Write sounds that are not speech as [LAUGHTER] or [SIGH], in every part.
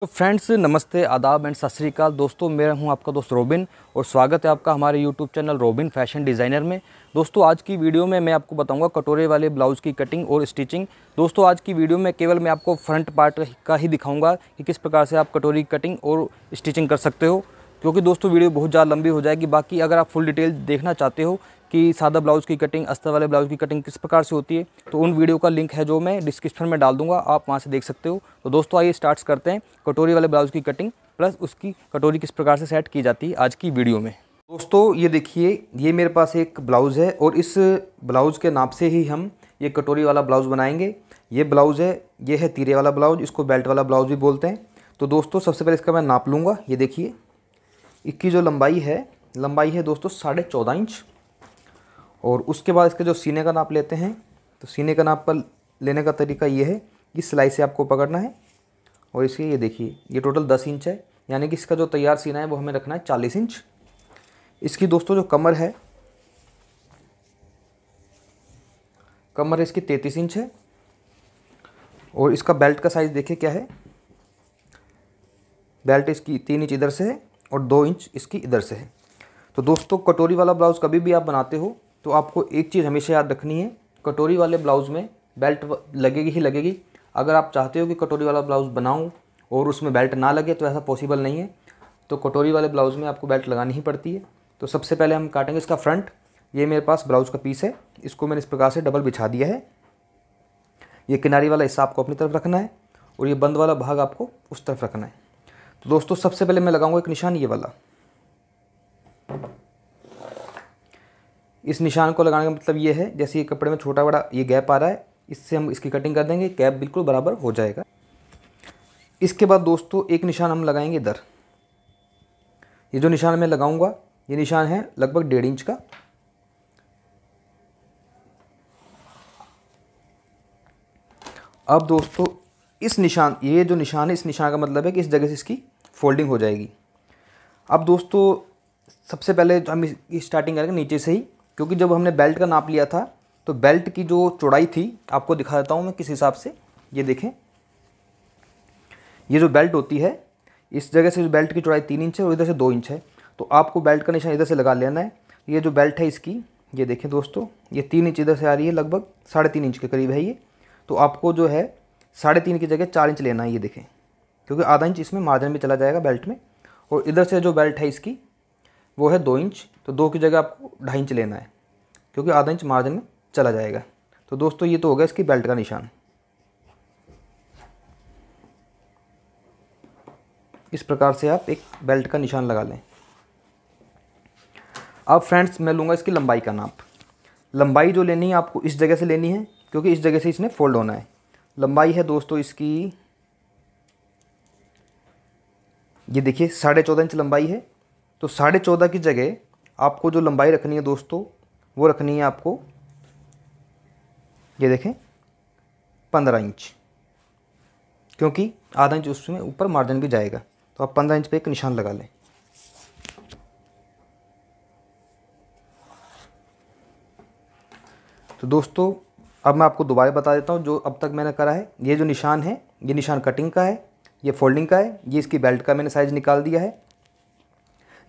तो फ्रेंड्स नमस्ते आदाब एंड सत श्रीकाल दोस्तों मैं हूं आपका दोस्त रोबिन और स्वागत है आपका हमारे YouTube channel Robin fashion designer में दोस्तों आज की वीडियो में मैं आपको बताऊंगा कटोरे वाले ब्लाउज़ की कटिंग और स्टिचिंग दोस्तों आज की वीडियो में केवल मैं आपको फ्रंट पार्ट का ही दिखाऊँगा कि किस प्रकार से आप कटोरी की कटिंग और स्टिचिंग कर सकते हो क्योंकि दोस्तों वीडियो बहुत ज़्यादा लंबी हो जाएगी बाकी अगर आप फुल डिटेल देखना चाहते हो कि सादा ब्लाउज़ की कटिंग अस्तर वाले ब्लाउज़ की कटिंग किस प्रकार से होती है तो उन वीडियो का लिंक है जो मैं डिस्क्रिप्शन में डाल दूंगा आप वहाँ से देख सकते हो तो दोस्तों आइए स्टार्ट करते हैं कटोरी वाले ब्लाउज़ की कटिंग प्लस उसकी कटोरी किस प्रकार से सेट की जाती है आज की वीडियो में दोस्तों ये देखिए ये मेरे पास एक ब्लाउज़ है और इस ब्लाउज़ के नाप से ही हम ये कटोरी वाला ब्लाउज़ बनाएंगे ये ब्लाउज़ है ये है तीरे वाला ब्लाउज इसको बेल्ट वाला ब्लाउज़ भी बोलते हैं तो दोस्तों सबसे पहले इसका मैं नाप लूँगा ये देखिए इसकी जो लंबाई है लंबाई है दोस्तों साढ़े चौदह इंच और उसके बाद इसका जो सीने का नाप लेते हैं तो सीने का नाप पर लेने का तरीका ये है कि सिलाई से आपको पकड़ना है और इसके ये देखिए ये टोटल दस इंच है यानी कि इसका जो तैयार सीना है वो हमें रखना है चालीस इंच इसकी दोस्तों जो कमर है कमर इसकी तैंतीस इंच है और इसका बेल्ट का साइज़ देखिए क्या है बेल्ट इसकी तीन इंच इधर से है और दो इंच इसकी इधर से है तो दोस्तों कटोरी वाला ब्लाउज़ कभी भी आप बनाते हो तो आपको एक चीज़ हमेशा याद रखनी है कटोरी वाले ब्लाउज़ में बेल्ट लगेगी ही लगेगी अगर आप चाहते हो कि कटोरी वाला ब्लाउज़ बनाऊँ और उसमें बेल्ट ना लगे तो ऐसा पॉसिबल नहीं है तो कटोरी वाले ब्लाउज़ में आपको बेल्ट लगानी ही पड़ती है तो सबसे पहले हम काटेंगे इसका फ्रंट ये मेरे पास ब्लाउज़ का पीस है इसको मैंने इस प्रकार से डबल बिछा दिया है ये किनारी वाला हिस्सा आपको अपनी तरफ रखना है और ये बंद वाला भाग आपको उस तरफ रखना है तो दोस्तों सबसे पहले मैं लगाऊंगा एक निशान ये वाला इस निशान को लगाने का मतलब ये है जैसे ये कपड़े में छोटा बड़ा ये गैप आ रहा है इससे हम इसकी कटिंग कर देंगे गैप बिल्कुल बराबर हो जाएगा इसके बाद दोस्तों एक निशान हम लगाएंगे इधर ये जो निशान मैं लगाऊंगा ये निशान है लगभग डेढ़ इंच का अब दोस्तों इस निशान ये जो निशान है इस निशान का मतलब है कि इस जगह से इसकी फोल्डिंग हो जाएगी अब दोस्तों सबसे पहले हम इसकी स्टार्टिंग करेंगे नीचे से ही क्योंकि जब हमने बेल्ट का नाप लिया था तो बेल्ट की जो चौड़ाई थी आपको दिखा देता हूँ मैं किस हिसाब से ये देखें ये जो बेल्ट होती है इस जगह से जो बेल्ट की चौड़ाई तीन इंच है और इधर से दो इंच है तो आपको बेल्ट का निशान इधर से लगा लेना है ये जो बेल्ट है इसकी ये देखें दोस्तों ये तीन इंच इधर से आ रही है लगभग साढ़े तीन इंच के करीब है ये तो आपको जो है साढ़े तीन की जगह चार इंच लेना है ये देखें क्योंकि आधा इंच इसमें मार्जिन में चला जाएगा बेल्ट में और इधर से जो बेल्ट है इसकी वो है दो इंच तो दो की जगह आपको ढाई इंच लेना है क्योंकि आधा इंच मार्जिन में चला जाएगा तो दोस्तों ये तो होगा इसकी बेल्ट का निशान इस प्रकार से आप एक बेल्ट का निशान लगा लें अब फ्रेंड्स मैं लूँगा इसकी लंबाई का नाप लंबाई जो लेनी है आपको इस जगह से लेनी है क्योंकि इस जगह से इसने फोल्ड होना है लंबाई है दोस्तों इसकी ये देखिए साढ़े चौदह इंच लंबाई है तो साढ़े चौदह की जगह आपको जो लंबाई रखनी है दोस्तों वो रखनी है आपको ये देखें पंद्रह इंच क्योंकि आधा इंच उसमें ऊपर मार्जिन भी जाएगा तो आप पंद्रह इंच पे एक निशान लगा लें तो दोस्तों अब मैं आपको दोबारा बता देता हूँ जो अब तक मैंने करा है ये जो निशान है ये निशान कटिंग का है ये फोल्डिंग का है ये इसकी बेल्ट का मैंने साइज़ निकाल दिया है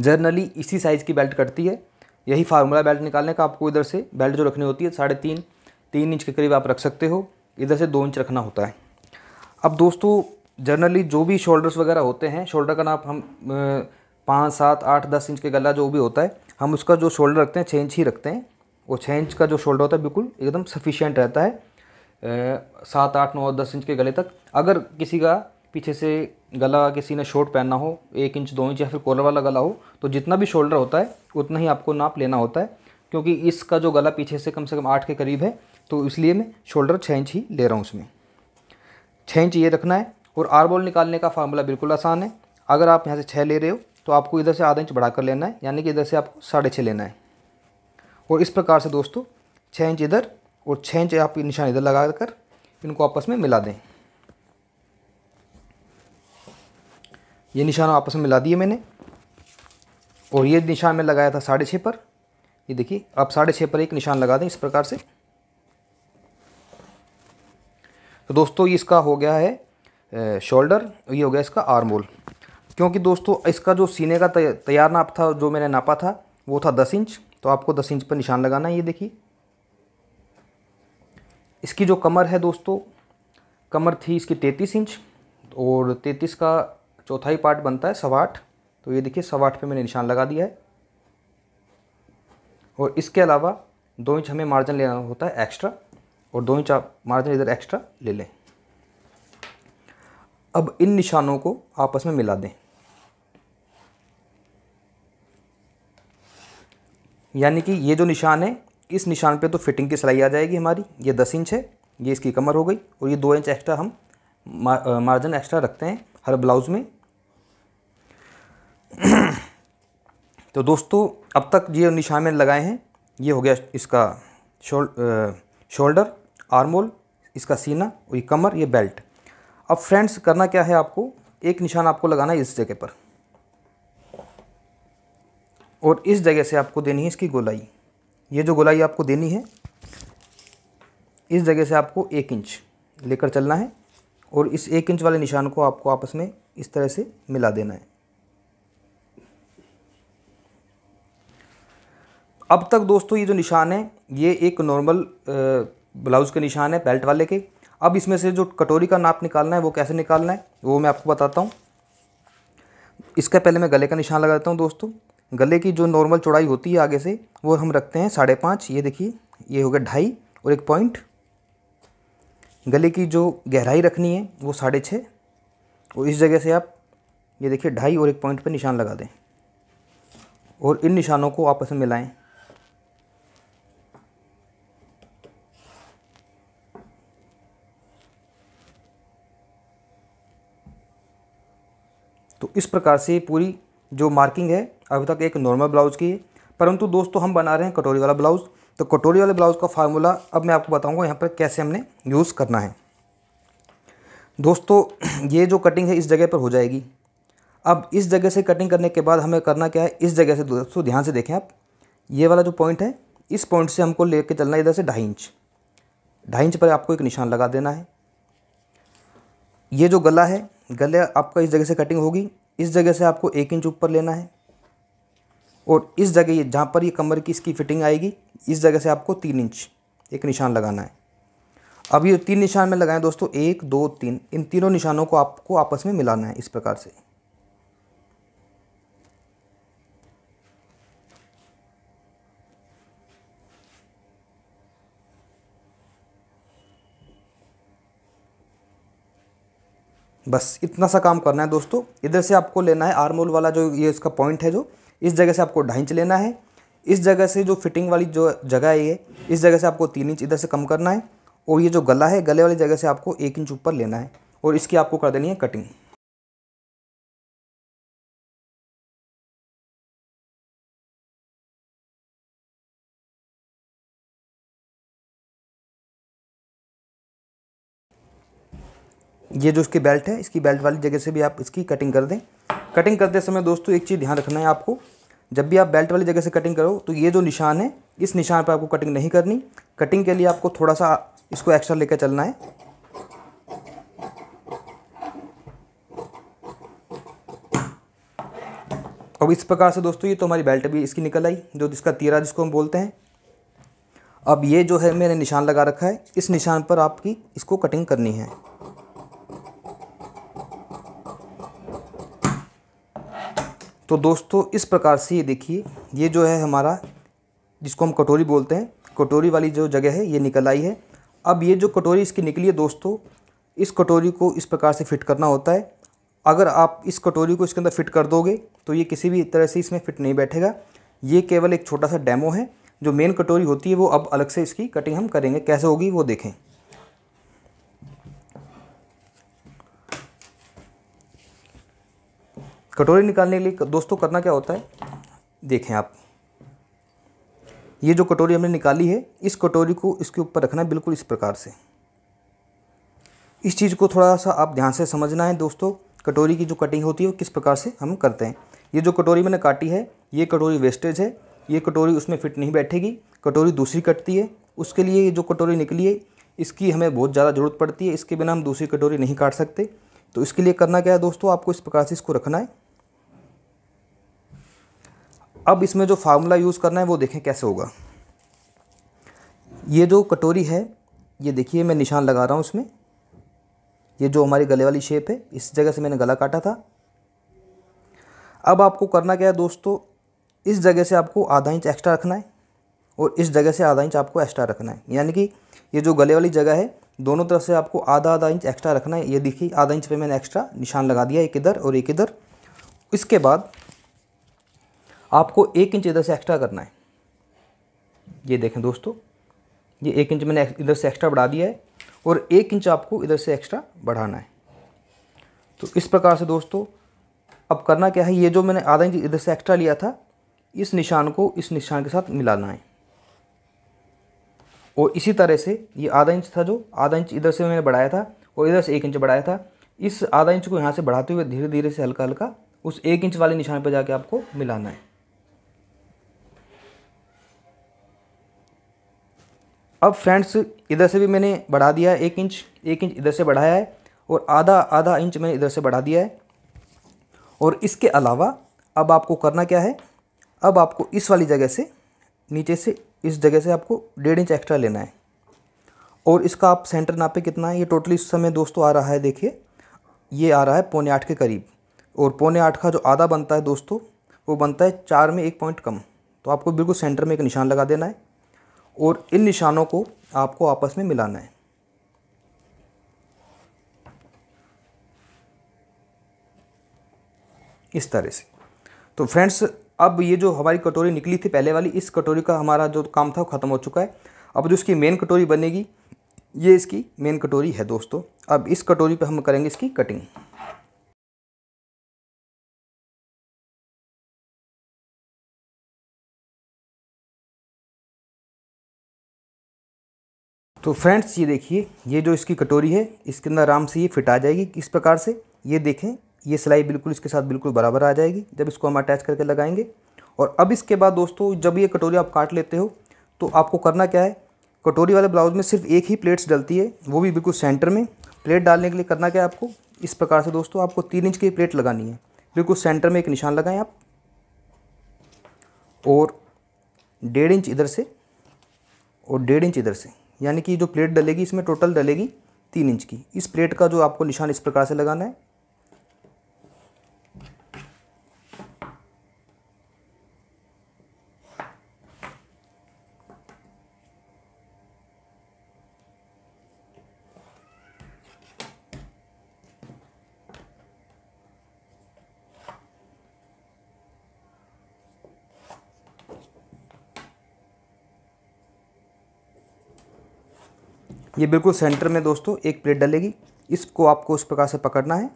जर्नली इसी साइज़ की बेल्ट कटती है यही फार्मूला बेल्ट निकालने का आपको इधर से बेल्ट जो रखनी होती है साढ़े तीन तीन इंच के करीब आप रख सकते हो इधर से दो इंच रखना होता है अब दोस्तों जनरली जो भी शोल्डर्स वगैरह होते हैं शोल्डर का नाप हम पाँच सात आठ दस इंच के गला जो भी होता है हम उसका जो शोल्डर रखते हैं छः इंच ही रखते हैं वो छः इंच का जो शोल्डर होता है बिल्कुल एकदम सफिशियंट रहता है सात आठ नौ दस इंच के गले तक अगर किसी का पीछे से गला किसी ने शॉर्ट पहनना हो एक इंच दो इंच या फिर कॉलर वाला गला हो तो जितना भी शोल्डर होता है उतना ही आपको नाप लेना होता है क्योंकि इसका जो गला पीछे से कम से कम आठ के करीब है तो इसलिए मैं शोल्डर छः इंच ही ले रहा हूँ उसमें छः इंच ये रखना है और आर बॉल निकालने का फार्मूला बिल्कुल आसान है अगर आप यहाँ से छः ले रहे हो तो आपको इधर से आधा इंच बढ़ा कर लेना है यानी कि इधर से आपको साढ़े छः लेना है और इस प्रकार से दोस्तों छः इंच इधर और छः इंच आप निशान इधर लगा कर इनको आपस में मिला दें ये निशान आपस में मिला दिए मैंने और ये निशान मैं लगाया था साढ़े छः पर ये देखिए आप साढ़े छः पर एक निशान लगा दें इस प्रकार से तो दोस्तों इसका हो गया है शोल्डर ये हो गया इसका आर्म होल क्योंकि दोस्तों इसका जो सीने का तैयार नाप था जो मैंने नापा था वो था दस इंच तो आपको दस इंच पर निशान लगाना है ये देखिए इसकी जो कमर है दोस्तों कमर थी इसकी तैंतीस इंच और तैंतीस का चौथा ही पार्ट बनता है सवाठ तो ये देखिए सवाठ पे मैंने निशान लगा दिया है और इसके अलावा दो इंच हमें मार्जिन लेना होता है एक्स्ट्रा और दो इंच आप मार्जिन इधर एक्स्ट्रा ले लें अब इन निशानों को आपस में मिला दें यानी कि ये जो निशान है इस निशान पे तो फिटिंग की सिलाई आ जाएगी हमारी ये दस इंच है ये इसकी कमर हो गई और ये दो इंच एक्स्ट्रा हम मार्जिन एक्स्ट्रा रखते हैं हर ब्लाउज़ में [COUGHS] तो दोस्तों अब तक ये निशान मैंने लगाए हैं ये हो गया इसका शोल्डर आर्मोल इसका सीना और ये कमर ये बेल्ट अब फ्रेंड्स करना क्या है आपको एक निशान आपको लगाना है इस जगह पर और इस जगह से आपको देनी है इसकी गोलाई ये जो गोलाई आपको देनी है इस जगह से आपको एक इंच लेकर चलना है और इस एक इंच वाले निशान को आपको आपस में इस तरह से मिला देना है अब तक दोस्तों ये जो निशान है ये एक नॉर्मल ब्लाउज़ के निशान है बेल्ट वाले के अब इसमें से जो कटोरी का नाप निकालना है वो कैसे निकालना है वो मैं आपको बताता हूँ इसका पहले मैं गले का निशान लगा देता हूँ दोस्तों गले की जो नॉर्मल चौड़ाई होती है आगे से वो हम रखते हैं साढ़े पाँच ये देखिए ये हो गया ढाई और एक पॉइंट गले की जो गहराई रखनी है वो साढ़े छः और इस जगह से आप ये देखिए ढाई और एक पॉइंट पर निशान लगा दें और इन निशानों को आपस में मिलाएँ तो इस प्रकार से पूरी जो मार्किंग है अभी तक एक नॉर्मल ब्लाउज़ की है परंतु दोस्तों हम बना रहे हैं कटोरी वाला ब्लाउज़ तो कटोरी वाले ब्लाउज़ का फार्मूला अब मैं आपको बताऊंगा यहाँ पर कैसे हमने यूज़ करना है दोस्तों [CLEARS THROAT] ये जो कटिंग है इस जगह पर हो जाएगी अब इस जगह से कटिंग करने के बाद हमें करना क्या है इस जगह से दोस्तों ध्यान से देखें आप ये वाला जो पॉइंट है इस पॉइंट से हमको ले चलना है इधर से ढाई इंच ढाई इंच पर आपको एक निशान लगा देना है ये जो गला है गले आपका इस जगह से कटिंग होगी इस जगह से आपको एक इंच ऊपर लेना है और इस जगह ये जहाँ पर ये कमर की इसकी फिटिंग आएगी इस जगह से आपको तीन इंच एक निशान लगाना है अब ये तीन निशान में लगाएं दोस्तों एक दो तीन इन तीनों निशानों को आपको आपस में मिलाना है इस प्रकार से बस इतना सा काम करना है दोस्तों इधर से आपको लेना है आर्मोल वाला जो ये इसका पॉइंट है जो इस जगह से आपको ढाई इंच लेना है इस जगह से जो फिटिंग वाली जो जगह है ये इस जगह से आपको तीन इंच इधर से कम करना है और ये जो गला है गले वाली जगह से आपको एक इंच ऊपर लेना है और इसकी आपको कर देनी है कटिंग ये जो इसकी बेल्ट है इसकी बेल्ट वाली जगह से भी आप इसकी कटिंग कर दें कटिंग करते समय दोस्तों एक चीज़ ध्यान रखना है आपको जब भी आप बेल्ट वाली जगह से कटिंग करो तो ये जो निशान है इस निशान पर आपको कटिंग नहीं करनी कटिंग के लिए आपको थोड़ा सा इसको एक्स्ट्रा लेकर चलना है अब इस प्रकार से दोस्तों ये तो हमारी बेल्ट भी इसकी निकल आई जो इसका तीरा जिसको हम बोलते हैं अब ये जो है मैंने निशान लगा रखा है इस निशान पर आपकी इसको कटिंग करनी है तो दोस्तों इस प्रकार से ये देखिए ये जो है हमारा जिसको हम कटोरी बोलते हैं कटोरी वाली जो जगह है ये निकल आई है अब ये जो कटोरी इसकी निकली है दोस्तों इस कटोरी को इस प्रकार से फिट करना होता है अगर आप इस कटोरी को इसके अंदर फिट कर दोगे तो ये किसी भी तरह से इसमें फिट नहीं बैठेगा ये केवल एक छोटा सा डेमो है जो मेन कटोरी होती है वो अब अलग से इसकी कटिंग हम करेंगे कैसे होगी वो देखें कटोरी निकालने के लिए दोस्तों करना क्या होता है देखें आप ये जो कटोरी हमने निकाली है इस कटोरी को इसके ऊपर रखना है बिल्कुल इस प्रकार से इस चीज़ को थोड़ा सा आप ध्यान से समझना है दोस्तों कटोरी की जो कटिंग होती है वो किस प्रकार से हम करते हैं ये जो कटोरी मैंने काटी है ये कटोरी वेस्टेज है ये कटोरी उसमें फिट नहीं बैठेगी कटोरी दूसरी कटती है उसके लिए ये जो कटोरी निकली है इसकी हमें बहुत ज़्यादा ज़रूरत पड़ती है इसके बिना हम दूसरी कटोरी नहीं काट सकते तो इसके लिए करना क्या है दोस्तों आपको इस प्रकार से इसको रखना है अब इसमें जो फार्मूला यूज़ करना है वो देखें कैसे होगा ये जो कटोरी है ये देखिए मैं निशान लगा रहा हूँ इसमें ये जो हमारी गले वाली शेप है इस जगह से मैंने गला काटा था अब आपको करना क्या है दोस्तों इस जगह से आपको आधा इंच एक्स्ट्रा रखना है और इस जगह से आधा इंच आपको एक्स्ट्रा रखना है यानी कि ये जो गले वाली जगह है दोनों तरफ से आपको आधा आधा इंच एक्स्ट्रा रखना है ये देखिए आधा इंच पे मैंने एक्स्ट्रा निशान लगा दिया एक इधर और एक इधर इसके बाद आपको एक इंच इधर से एक्स्ट्रा करना है ये देखें दोस्तों ये एक इंच मैंने इधर से एक्स्ट्रा बढ़ा दिया है और एक इंच आपको इधर से एक्स्ट्रा बढ़ाना है तो इस प्रकार से दोस्तों अब करना क्या है ये जो मैंने आधा इंच इधर से एक्स्ट्रा लिया था इस निशान को इस निशान के साथ मिलाना है और इसी तरह से ये आधा इंच था जो आधा इंच इधर से मैंने बढ़ाया था और इधर से एक इंच बढ़ाया था इस आधा इंच को यहाँ से बढ़ाते हुए धीरे धीरे से हल्का हल्का उस एक इंच वाले निशान पर जाके आपको मिलाना है अब फ्रेंड्स इधर से भी मैंने बढ़ा दिया है एक इंच एक इंच इधर से बढ़ाया है और आधा आधा इंच मैंने इधर से बढ़ा दिया है और इसके अलावा अब आपको करना क्या है अब आपको इस वाली जगह से नीचे से इस जगह से आपको डेढ़ इंच एक्स्ट्रा लेना है और इसका आप सेंटर नापे कितना है ये टोटली इस समय दोस्तों आ रहा है देखिए ये आ रहा है पौने आठ के करीब और पौने आठ का जो आधा बनता है दोस्तों वो बनता है चार में एक पॉइंट कम तो आपको बिल्कुल सेंटर में एक निशान लगा देना है और इन निशानों को आपको आपस में मिलाना है इस तरह से तो फ्रेंड्स अब ये जो हमारी कटोरी निकली थी पहले वाली इस कटोरी का हमारा जो काम था वो ख़त्म हो चुका है अब जो इसकी मेन कटोरी बनेगी ये इसकी मेन कटोरी है दोस्तों अब इस कटोरी पे हम करेंगे इसकी कटिंग तो फ्रेंड्स ये देखिए ये जो इसकी कटोरी है इसके अंदर आराम से ये फिट आ जाएगी किस प्रकार से ये देखें ये सिलाई बिल्कुल इसके साथ बिल्कुल बराबर आ जाएगी जब इसको हम अटैच करके लगाएंगे और अब इसके बाद दोस्तों जब ये कटोरी आप काट लेते हो तो आपको करना क्या है कटोरी वाले ब्लाउज में सिर्फ एक ही प्लेट्स डलती है वो भी बिल्कुल सेंटर में प्लेट डालने के लिए करना क्या है आपको इस प्रकार से दोस्तों आपको तीन इंच की प्लेट लगानी है बिल्कुल सेंटर में एक निशान लगाएं आप और डेढ़ इंच इधर से और डेढ़ इंच इधर से यानी कि जो प्लेट डलेगी इसमें टोटल डलेगी तीन इंच की इस प्लेट का जो आपको निशान इस प्रकार से लगाना है ये बिल्कुल सेंटर में दोस्तों एक प्लेट डलेगी इसको आपको उस प्रकार से पकड़ना है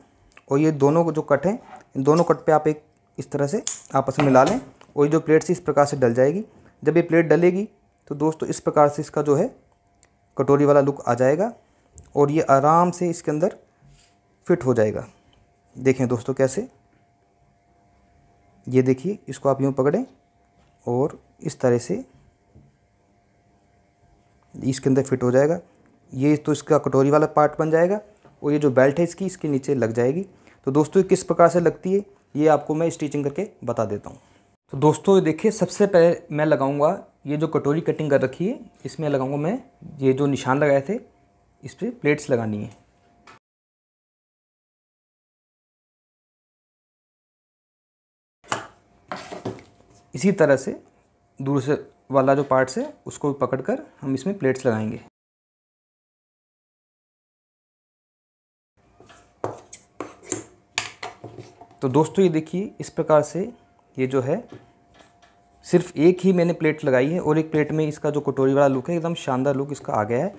और ये दोनों जो कट हैं इन दोनों कट पे आप एक इस तरह से आपस में मिला लें और ये जो प्लेट से इस प्रकार से डल जाएगी जब ये प्लेट डलेगी तो दोस्तों इस प्रकार से इसका जो है कटोरी वाला लुक आ जाएगा और ये आराम से इसके अंदर फिट हो जाएगा देखें दोस्तों कैसे ये देखिए इसको आप यूँ पकड़ें और इस तरह से इसके अंदर फिट हो जाएगा ये तो इसका कटोरी वाला पार्ट बन जाएगा और ये जो बेल्ट है इसकी इसके नीचे लग जाएगी तो दोस्तों किस प्रकार से लगती है ये आपको मैं स्टिचिंग करके बता देता हूँ तो दोस्तों देखिए सबसे पहले मैं लगाऊंगा ये जो कटोरी कटिंग कर रखी है इसमें लगाऊंगा मैं ये जो निशान लगाए थे इस पर प्लेट्स लगानी है इसी तरह से दूर से वाला जो पार्ट्स है उसको पकड़ कर हम इसमें प्लेट्स लगाएंगे तो दोस्तों ये देखिए इस प्रकार से ये जो है सिर्फ एक ही मैंने प्लेट लगाई है और एक प्लेट में इसका जो कटोरी वाला लुक है एकदम शानदार लुक इसका आ गया है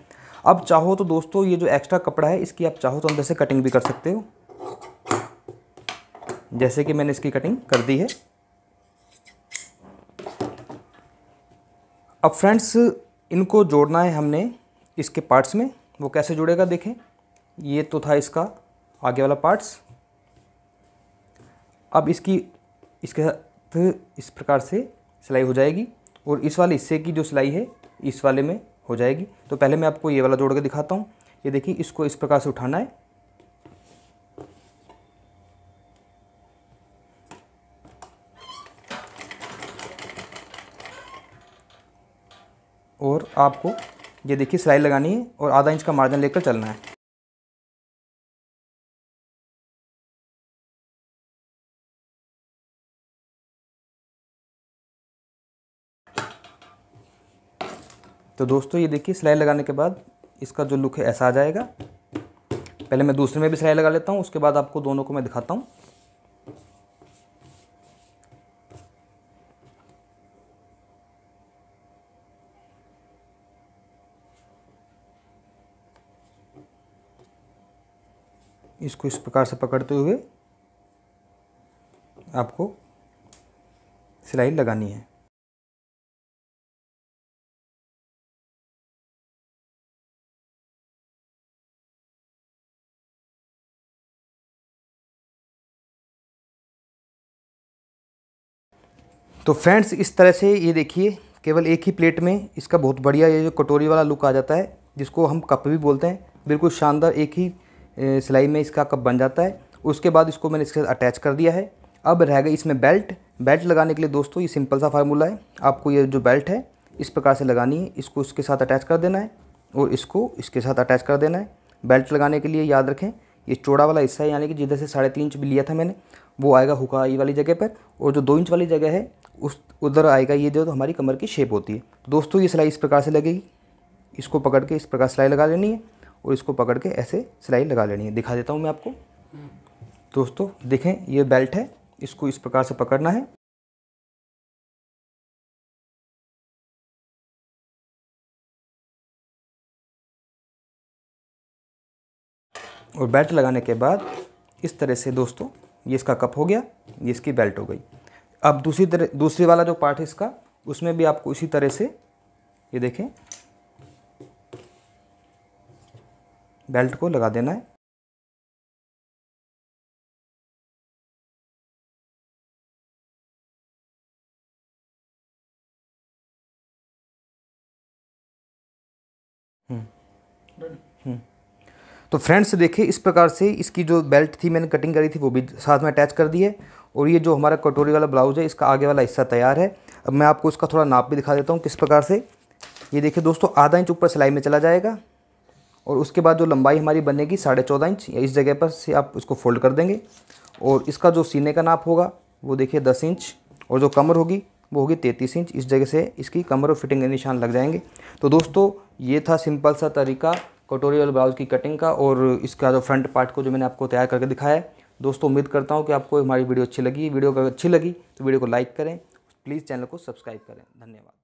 अब चाहो तो दोस्तों ये जो एक्स्ट्रा कपड़ा है इसकी आप चाहो तो अंदर से कटिंग भी कर सकते हो जैसे कि मैंने इसकी कटिंग कर दी है अब फ्रेंड्स इनको जोड़ना है हमने इसके पार्ट्स में वो कैसे जुड़ेगा देखें ये तो था इसका आगे वाला पार्ट्स अब इसकी इसके साथ इस प्रकार से सिलाई हो जाएगी और इस वाले हिस्से की जो सिलाई है इस वाले में हो जाएगी तो पहले मैं आपको ये वाला जोड़ के दिखाता हूँ ये देखिए इसको इस प्रकार से उठाना है और आपको ये देखिए सिलाई लगानी है और आधा इंच का मार्जिन लेकर चलना है तो दोस्तों ये देखिए सिलाई लगाने के बाद इसका जो लुक है ऐसा आ जाएगा पहले मैं दूसरे में भी सिलाई लगा लेता हूँ उसके बाद आपको दोनों को मैं दिखाता हूँ इसको इस प्रकार से पकड़ते हुए आपको सिलाई लगानी है तो फ्रेंड्स इस तरह से ये देखिए केवल एक ही प्लेट में इसका बहुत बढ़िया ये जो कटोरी वाला लुक आ जाता है जिसको हम कप भी बोलते हैं बिल्कुल शानदार एक ही सिलाई में इसका कप बन जाता है उसके बाद इसको मैंने इसके साथ अटैच कर दिया है अब रह गई इसमें बेल्ट बेल्ट लगाने के लिए दोस्तों ये सिंपल सा फार्मूला है आपको ये जो बेल्ट है इस प्रकार से लगानी है इसको इसके साथ अटैच कर देना है और इसको इसके साथ अटैच कर देना है बेल्ट लगाने के लिए याद रखें ये चौड़ा वाला हिस्सा है यानी कि जिधर से साढ़े तीन इंच भी लिया था मैंने वो आएगा हुकाई वाली जगह पर और जो दो इंच वाली जगह है उस उधर आएगा ये जो तो हमारी कमर की शेप होती है तो दोस्तों ये सिलाई इस प्रकार से लगेगी इसको पकड़ के इस प्रकार सिलाई लगा लेनी है और इसको पकड़ के ऐसे सिलाई लगा लेनी है दिखा देता हूँ मैं आपको दोस्तों देखें ये बेल्ट है इसको इस प्रकार से पकड़ना है और बेल्ट लगाने के बाद इस तरह से दोस्तों ये इसका कप हो गया ये इसकी बेल्ट हो गई अब दूसरी तरह दूसरी वाला जो पार्ट है इसका उसमें भी आपको इसी तरह से ये देखें बेल्ट को लगा देना है हम्म। हम्म। तो फ्रेंड्स देखिए इस प्रकार से इसकी जो बेल्ट थी मैंने कटिंग करी थी वो भी साथ में अटैच कर दी है और ये जो हमारा कटोरी वाला ब्लाउज़ है इसका आगे वाला हिस्सा तैयार है अब मैं आपको इसका थोड़ा नाप भी दिखा देता हूँ किस प्रकार से ये देखिए दोस्तों आधा इंच ऊपर सिलाई में चला जाएगा और उसके बाद जो लंबाई हमारी बनेगी साढ़े चौदह इंच या इस जगह पर से आप इसको फोल्ड कर देंगे और इसका जो सीने का नाप होगा वो देखिए दस इंच और जो कमर होगी वो होगी तैंतीस इंच इस जगह से इसकी कमर और फिटिंग के निशान लग जाएंगे तो दोस्तों ये था सिंपल सा तरीका कटोरी और ब्लाउज़ की कटिंग का और इसका जो फ्रंट पार्ट को जो मैंने आपको तैयार करके दिखाया है दोस्तों उम्मीद करता हूँ कि आपको हमारी वीडियो अच्छी लगी वीडियो अगर अच्छी लगी तो वीडियो को लाइक करें प्लीज़ चैनल को सब्सक्राइब करें धन्यवाद